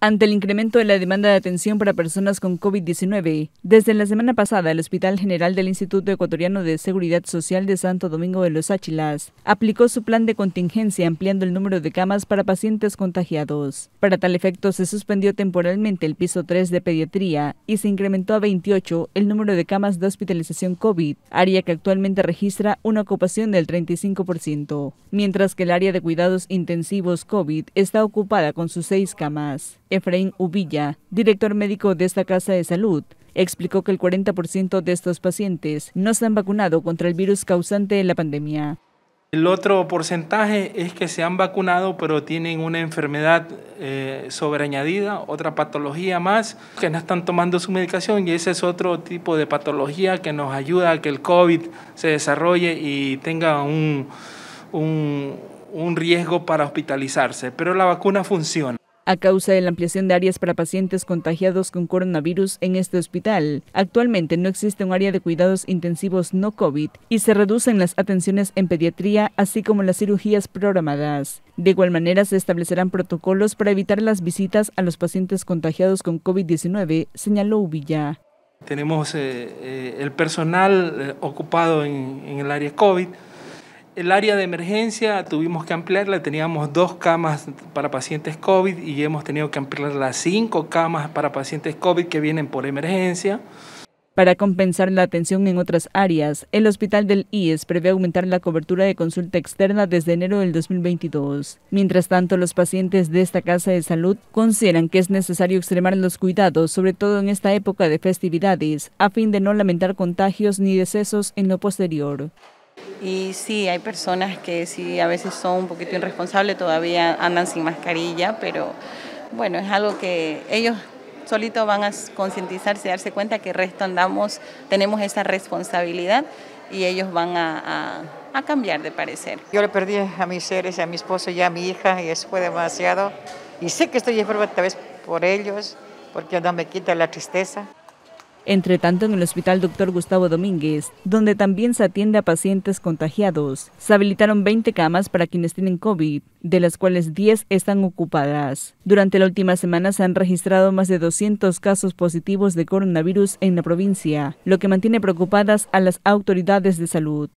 Ante el incremento de la demanda de atención para personas con COVID-19, desde la semana pasada el Hospital General del Instituto Ecuatoriano de Seguridad Social de Santo Domingo de los Áchilas aplicó su plan de contingencia ampliando el número de camas para pacientes contagiados. Para tal efecto se suspendió temporalmente el piso 3 de pediatría y se incrementó a 28 el número de camas de hospitalización COVID, área que actualmente registra una ocupación del 35%, mientras que el área de cuidados intensivos COVID está ocupada con sus seis camas. Efraín Ubilla, director médico de esta casa de salud, explicó que el 40% de estos pacientes no se han vacunado contra el virus causante de la pandemia. El otro porcentaje es que se han vacunado pero tienen una enfermedad eh, sobreañadida, otra patología más, que no están tomando su medicación y ese es otro tipo de patología que nos ayuda a que el COVID se desarrolle y tenga un, un riesgo para hospitalizarse. Pero la vacuna funciona a causa de la ampliación de áreas para pacientes contagiados con coronavirus en este hospital. Actualmente no existe un área de cuidados intensivos no COVID y se reducen las atenciones en pediatría, así como las cirugías programadas. De igual manera, se establecerán protocolos para evitar las visitas a los pacientes contagiados con COVID-19, señaló Uvilla. Tenemos eh, eh, el personal eh, ocupado en el área COVID, el área de emergencia tuvimos que ampliarla, teníamos dos camas para pacientes COVID y hemos tenido que ampliarla a cinco camas para pacientes COVID que vienen por emergencia. Para compensar la atención en otras áreas, el Hospital del IES prevé aumentar la cobertura de consulta externa desde enero del 2022. Mientras tanto, los pacientes de esta casa de salud consideran que es necesario extremar los cuidados, sobre todo en esta época de festividades, a fin de no lamentar contagios ni decesos en lo posterior. Y sí, hay personas que sí a veces son un poquito irresponsables, todavía andan sin mascarilla, pero bueno, es algo que ellos solitos van a concientizarse, darse cuenta que el resto andamos, tenemos esa responsabilidad y ellos van a, a, cambiar de parecer. Yo le perdí a mis seres, a mi esposo y a mi hija y eso fue demasiado. Y sé que estoy enferma tal vez por ellos, porque no me quita la tristeza entre tanto en el Hospital Dr. Gustavo Domínguez, donde también se atiende a pacientes contagiados. Se habilitaron 20 camas para quienes tienen COVID, de las cuales 10 están ocupadas. Durante la última semana se han registrado más de 200 casos positivos de coronavirus en la provincia, lo que mantiene preocupadas a las autoridades de salud.